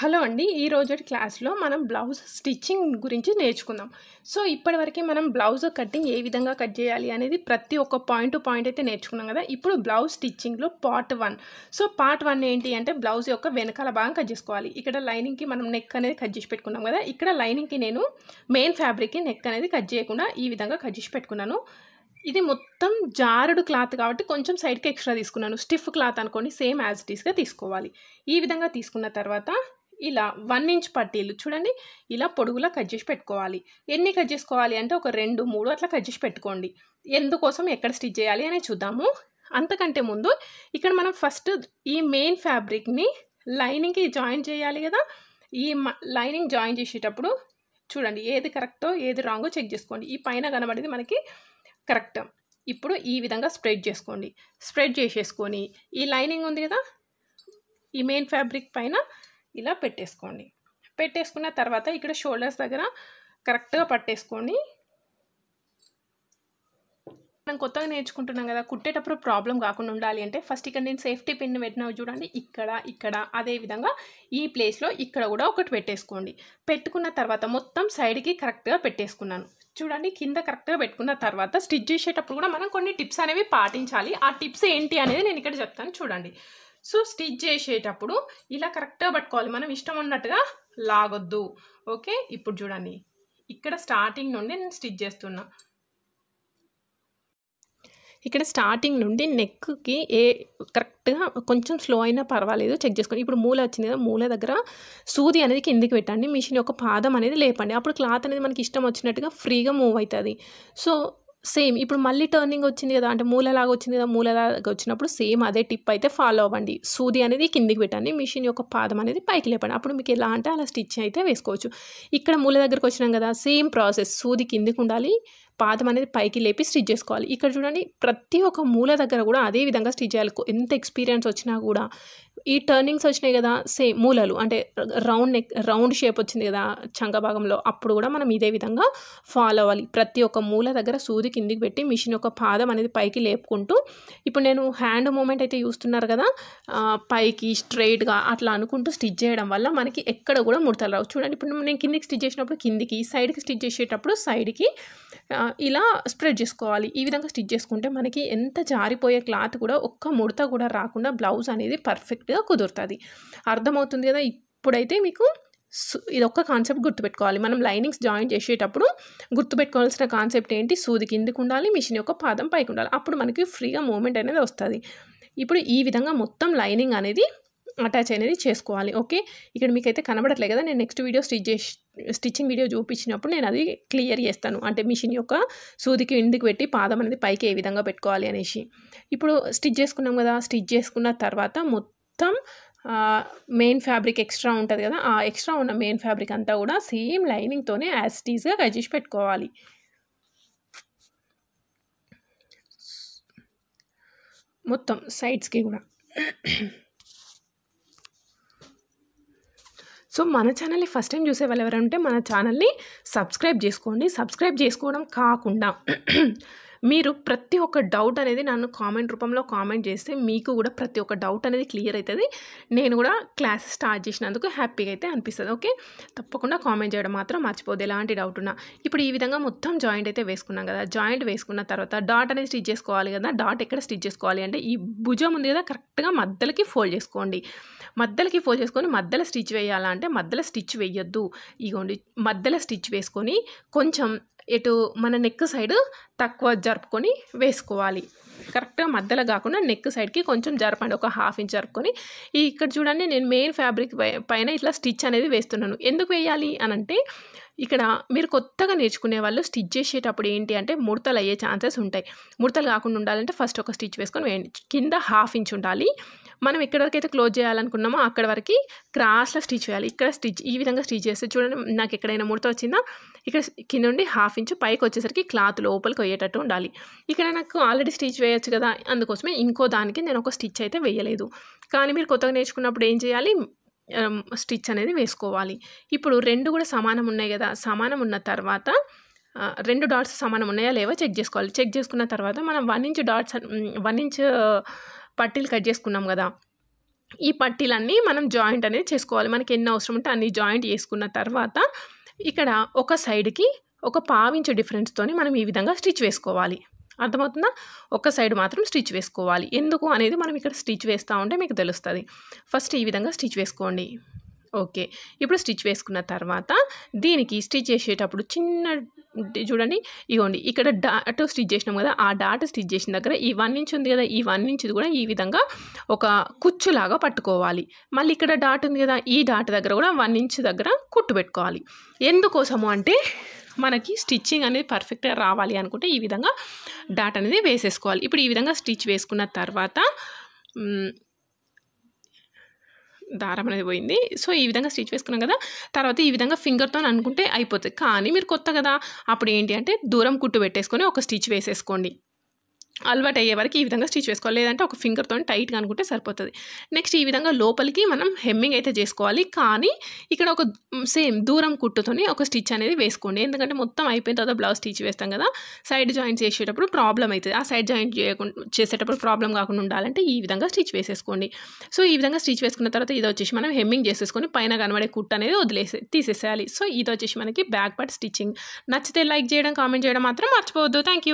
hello అండి ఈ రోజు క్లాస్లో మనం బ్లౌజ్ స్టిచ్చింగ్ గురించి నేర్చుకుందాం సో ఇప్పటివరకు మనం బ్లౌజ్ కటింగ్ ఏ విధంగా కట్ చేయాలి అనేది ప్రతి ఒక్క పాయింట్ పాయింట్ అయితే నేర్చుకున్నాం కదా ఇప్పుడు బ్లౌజ్ స్టిచ్చింగ్లో part one so part one ఏంటి అంటే బ్లౌజ్ యొక్క వెనకాల భాగం కట్ చేసుకోవాలి ఇక్కడ లైనింగ్కి మనం నెక్ అనేది కట్ చేసి పెట్టుకున్నాం కదా ఇక్కడ లైనింగ్కి నేను మెయిన్ ఫ్యాబ్రిక్కి నెక్ అనేది కట్ చేయకుండా ఈ విధంగా కట్ చేసి పెట్టుకున్నాను ఇది మొత్తం జారుడు క్లాత్ కాబట్టి కొంచెం సైడ్కి ఎక్స్ట్రా తీసుకున్నాను స్టిఫ్ క్లాత్ అనుకోండి సేమ్ యాజ్ ఇట్ ఈస్గా తీసుకోవాలి ఈ విధంగా తీసుకున్న తర్వాత ఇలా వన్ ఇంచ్ పట్టీలు చూడండి ఇలా పొడుగులా కట్ చేసి పెట్టుకోవాలి ఎన్ని కట్ చేసుకోవాలి అంటే ఒక రెండు మూడు అట్లా కట్ చేసి పెట్టుకోండి ఎందుకోసం ఎక్కడ స్టిచ్ చేయాలి అనేది చూద్దాము అంతకంటే ముందు ఇక్కడ మనం ఫస్ట్ ఈ మెయిన్ ఫ్యాబ్రిక్ని లైనింగ్కి జాయిన్ చేయాలి కదా ఈ లైనింగ్ జాయిన్ చేసేటప్పుడు చూడండి ఏది కరెక్టో ఏది రాంగో చెక్ చేసుకోండి ఈ పైన కనబడేది మనకి కరెక్ట్ ఇప్పుడు ఈ విధంగా స్ప్రెడ్ చేసుకోండి స్ప్రెడ్ చేసేసుకొని ఈ లైనింగ్ ఉంది కదా ఈ మెయిన్ ఫ్యాబ్రిక్ పైన ఇలా పెట్టేసుకోండి పెట్టేసుకున్న తర్వాత ఇక్కడ షోల్డర్స్ దగ్గర కరెక్ట్గా పట్టేసుకోండి మనం కొత్తగా నేర్చుకుంటున్నాం కదా కుట్టేటప్పుడు ప్రాబ్లం కాకుండా ఉండాలి అంటే ఫస్ట్ ఇక్కడ నేను సేఫ్టీ పిన్ పెట్టినా చూడండి ఇక్కడ ఇక్కడ అదేవిధంగా ఈ ప్లేస్లో ఇక్కడ కూడా ఒకటి పెట్టేసుకోండి పెట్టుకున్న తర్వాత మొత్తం సైడ్కి కరెక్ట్గా పెట్టేసుకున్నాను చూడండి కింద కరెక్ట్గా పెట్టుకున్న తర్వాత స్టిచ్ చేసేటప్పుడు కూడా మనం కొన్ని టిప్స్ అనేవి పాటించాలి ఆ టిప్స్ ఏంటి అనేది నేను ఇక్కడ చెప్తాను చూడండి సో స్టిచ్ చేసేటప్పుడు ఇలా కరెక్ట్గా పట్టుకోవాలి మనం ఇష్టం ఉన్నట్టుగా లాగొద్దు ఓకే ఇప్పుడు చూడండి ఇక్కడ స్టార్టింగ్ నుండి నేను స్టిచ్ చేస్తున్నా ఇక్కడ స్టార్టింగ్ నుండి నెక్కి ఏ కరెక్ట్గా కొంచెం స్లో అయినా పర్వాలేదు చెక్ చేసుకోండి ఇప్పుడు మూల వచ్చింది కదా మూల దగ్గర సూది అనేది కిందికి పెట్టండి మిషన్ యొక్క పాదం అనేది లేపండి అప్పుడు క్లాత్ అనేది మనకి ఇష్టం వచ్చినట్టుగా ఫ్రీగా మూవ్ అవుతుంది సో సేమ్ ఇప్పుడు మళ్ళీ టర్నింగ్ వచ్చింది కదా అంటే మూలలాగా వచ్చింది కదా మూలలాగా వచ్చినప్పుడు సేమ్ అదే టిప్ అయితే ఫాలో అవ్వండి సూది అనేది కిందికి పెట్టండి మిషన్ యొక్క పాదం అనేది పైకి లేపండి అప్పుడు మీకు ఎలా అంటే అలా స్టిచ్ అయితే వేసుకోవచ్చు ఇక్కడ మూల దగ్గరకు వచ్చినాం కదా సేమ్ ప్రాసెస్ సూది కిందికి ఉండాలి పాదం అనేది పైకి లేపి స్టిచ్ చేసుకోవాలి ఇక్కడ చూడండి ప్రతి ఒక్క మూల దగ్గర కూడా అదే విధంగా స్టిచ్ చేయాలి ఎంత ఎక్స్పీరియన్స్ వచ్చినా కూడా ఈ టర్నింగ్స్ వచ్చినాయి కదా సేమ్ మూలలు అంటే రౌండ్ నెక్ రౌండ్ షేప్ వచ్చింది కదా చంగ భాగంలో అప్పుడు కూడా మనం ఇదే విధంగా ఫాలో అవ్వాలి ప్రతి ఒక్క మూల దగ్గర సూది కిందికి పెట్టి మిషన్ యొక్క పాదం అనేది పైకి లేపుకుంటూ ఇప్పుడు నేను హ్యాండ్ మూమెంట్ అయితే చూస్తున్నారు కదా పైకి స్ట్రైట్గా అట్లా అనుకుంటూ స్టిచ్ చేయడం వల్ల మనకి ఎక్కడ కూడా ముడతలు రావు చూడండి ఇప్పుడు నేను కిందికి స్టిచ్ చేసినప్పుడు కిందికి సైడ్కి స్టిచ్ చేసేటప్పుడు సైడ్కి ఇలా స్ప్రెడ్ చేసుకోవాలి ఈ విధంగా స్టిచ్ చేసుకుంటే మనకి ఎంత జారిపోయే క్లాత్ కూడా ఒక్క ముడత కూడా రాకుండా బ్లౌజ్ అనేది పర్ఫెక్ట్గా కుదురుతుంది అర్థమవుతుంది కదా ఇప్పుడైతే మీకు ఇది ఒక్క కాన్సెప్ట్ గుర్తుపెట్టుకోవాలి మనం లైనింగ్స్ జాయిన్ చేసేటప్పుడు గుర్తుపెట్టుకోవాల్సిన కాన్సెప్ట్ ఏంటి సూది కిందకు ఉండాలి మిషన్ యొక్క పాదం పైకి ఉండాలి అప్పుడు మనకి ఫ్రీగా మూమెంట్ అనేది వస్తుంది ఇప్పుడు ఈ విధంగా మొత్తం లైనింగ్ అనేది అటాచ్ అనేది చేసుకోవాలి ఓకే ఇక్కడ మీకైతే కనబడట్లేదు కదా నేను నెక్స్ట్ వీడియో స్టిచ్ చేసి స్టిచ్చింగ్ వీడియో చూపించినప్పుడు నేను అది క్లియర్ చేస్తాను అంటే మిషన్ యొక్క సూదికి ఇందుకు పెట్టి పాదం అనేది పైకి ఏ విధంగా పెట్టుకోవాలి అనేసి ఇప్పుడు స్టిచ్ చేసుకున్నాం కదా స్టిచ్ చేసుకున్న తర్వాత మొత్తం మెయిన్ ఫ్యాబ్రిక్ ఎక్స్ట్రా ఉంటుంది కదా ఆ ఎక్స్ట్రా ఉన్న మెయిన్ ఫ్యాబ్రిక్ అంతా కూడా సేమ్ లైనింగ్తోనే యాసిటీస్గా కట్ చేసి పెట్టుకోవాలి మొత్తం సైడ్స్కి కూడా సో మన ఛానల్ని ఫస్ట్ టైం చూసే వాళ్ళు ఎవరంటే మన ఛానల్ని సబ్స్క్రైబ్ చేసుకోండి సబ్స్క్రైబ్ చేసుకోవడం కాకుండా మీరు ప్రతి ఒక్క డౌట్ అనేది నన్ను కామెంట్ రూపంలో కామెంట్ చేస్తే మీకు కూడా ప్రతి ఒక్క డౌట్ అనేది క్లియర్ అవుతుంది నేను కూడా క్లాస్ స్టార్ట్ చేసినందుకు హ్యాపీగా అయితే అనిపిస్తుంది ఓకే తప్పకుండా కామెంట్ చేయడం మాత్రం మర్చిపోదు ఎలాంటి డౌట్ ఉన్నా ఇప్పుడు ఈ విధంగా మొత్తం జాయింట్ అయితే వేసుకున్నాం కదా జాయింట్ వేసుకున్న తర్వాత డాట్ అనేది స్టిచ్ చేసుకోవాలి కదా డాట్ ఎక్కడ స్టిచ్ చేసుకోవాలి అంటే ఈ భుజం ఉంది కదా కరెక్ట్గా మధ్యలకి ఫోల్డ్ చేసుకోండి మధ్యలకి ఫోల్డ్ చేసుకొని మధ్యలో స్టిచ్ వేయాలంటే మధ్యలో స్టిచ్ వేయొద్దు ఇగోండి మధ్యలో స్టిచ్ వేసుకొని కొంచెం ఎటు మన నెక్ సైడ్ తక్కువ జరుపుకొని వేసుకోవాలి కరెక్ట్గా మధ్యలో కాకుండా నెక్ సైడ్కి కొంచెం జరపండి ఒక హాఫ్ ఇంచ్ జరుపుకొని ఈ ఇక్కడ చూడండి నేను మెయిన్ ఫ్యాబ్రిక్ పైన ఇట్లా స్టిచ్ అనేది వేస్తున్నాను ఎందుకు వేయాలి అనంటే ఇక్కడ మీరు కొత్తగా నేర్చుకునే వాళ్ళు స్టిచ్ చేసేటప్పుడు ఏంటి అంటే ముడతలు అయ్యే ఛాన్సెస్ ఉంటాయి ముడతలు కాకుండా ఉండాలంటే ఫస్ట్ ఒక స్టిచ్ వేసుకొని వేయండి కింద హాఫ్ ఇంచ్ ఉండాలి మనం ఎక్కడి వరకు అయితే క్లోజ్ చేయాలనుకున్నామో అక్కడ వరకు క్రాస్లో స్టిచ్ చేయాలి ఇక్కడ స్టిచ్ ఈ విధంగా స్టిచ్ చేస్తే చూడండి నాకు ఎక్కడైనా ముడత వచ్చిందా ఇక్కడ కింద నుండి హాఫ్ ఇంచు పైకి వచ్చేసరికి క్లాత్ లోపలికి వేయేటట్టు ఉండాలి ఇక్కడ నాకు ఆల్రెడీ స్టిచ్ వేయచ్చు కదా అందుకోసమే ఇంకో దానికి నేను ఒక స్టిచ్ అయితే వేయలేదు కానీ మీరు కొత్తగా నేర్చుకున్నప్పుడు ఏం చేయాలి స్టిచ్ అనేది వేసుకోవాలి ఇప్పుడు రెండు కూడా సమానం ఉన్నాయి కదా సమానం ఉన్న తర్వాత రెండు డాట్స్ సమానం ఉన్నాయా లేవా చెక్ చేసుకోవాలి చెక్ చేసుకున్న తర్వాత మనం one inch dots one inch పట్టీలు కట్ చేసుకున్నాం కదా ఈ పట్టీలన్నీ మనం జాయింట్ అనేది చేసుకోవాలి మనకి ఎన్ని అవసరం ఉంటే అన్ని జాయింట్ చేసుకున్న తర్వాత ఇక్కడ ఒక సైడ్కి ఒక పావించు డిఫరెన్స్తోనే మనం ఈ విధంగా స్టిచ్ వేసుకోవాలి అర్థమవుతుందా ఒక సైడ్ మాత్రం స్టిచ్ వేసుకోవాలి ఎందుకు అనేది మనం ఇక్కడ స్టిచ్ వేస్తూ ఉంటే మీకు తెలుస్తుంది ఫస్ట్ ఈ విధంగా స్టిచ్ వేసుకోండి ఓకే ఇప్పుడు స్టిచ్ వేసుకున్న తర్వాత దీనికి స్టిచ్ చేసేటప్పుడు చిన్న చూడండి ఇగోండి ఇక్కడ డాట్ స్టిచ్ చేసినాం కదా ఆ డాట్ స్టిచ్ చేసిన దగ్గర ఈ వన్ ఇంచ్ ఉంది కదా ఈ వన్ ఇంచ్ కూడా ఈ విధంగా ఒక కుచ్చులాగా పట్టుకోవాలి మళ్ళీ ఇక్కడ డాట్ ఉంది కదా ఈ డాట్ దగ్గర కూడా వన్ ఇంచ్ దగ్గర కుట్టు పెట్టుకోవాలి ఎందుకోసము అంటే మనకి స్టిచ్చింగ్ అనేది పర్ఫెక్ట్గా రావాలి అనుకుంటే ఈ విధంగా డాట్ అనేది వేసేసుకోవాలి ఇప్పుడు ఈ విధంగా స్టిచ్ వేసుకున్న తర్వాత దారం అనేది పోయింది సో ఈ విధంగా స్టిచ్ వేసుకున్నాం కదా తర్వాత ఈ విధంగా ఫింగర్తో అనుకుంటే అయిపోతుంది కానీ మీరు కొత్త కదా అప్పుడు ఏంటి అంటే దూరం కుట్టు పెట్టేసుకొని ఒక స్టిచ్ వేసేసుకోండి అలవాటు అయ్యే వరకు ఈ విధంగా స్టిచ్ వేసుకోవాలి లేదంటే ఒక ఫింగర్తో టైట్గా అనుకుంటే సరిపోతుంది నెక్స్ట్ ఈ విధంగా లోపలికి మనం హెమ్మింగ్ అయితే చేసుకోవాలి కానీ ఇక్కడ ఒక సేమ్ దూరం కుట్టుతోని ఒక స్టిచ్ అనేది వేసుకోండి ఎందుకంటే మొత్తం అయిపోయిన తర్వాత బ్లౌజ్ స్టిచ్ వేస్తాం కదా సైడ్ జాయింట్ చేసేటప్పుడు ప్రాబ్లం అవుతుంది ఆ సైడ్ జాయింట్ చేయకుండా చేసేటప్పుడు ప్రాబ్లం కాకుండా ఉండాలంటే ఈ విధంగా స్టిచ్ వేసేసుకోండి సో ఈ విధంగా స్టిచ్ వేసుకున్న తర్వాత ఇది వచ్చేసి మనం హెమ్మింగ్ చేసేసుకొని పైన కనబడే కుట్ అనేది వదిలేసే తీసేసేయాలి సో ఇది వచ్చేసి మనకి బ్యాక్ పార్ట్ స్టిచ్చింగ్ నచ్చితే లైక్ చేయడం కామెంట్ చేయడం మాత్రం మర్చిపోవద్దు థ్యాంక్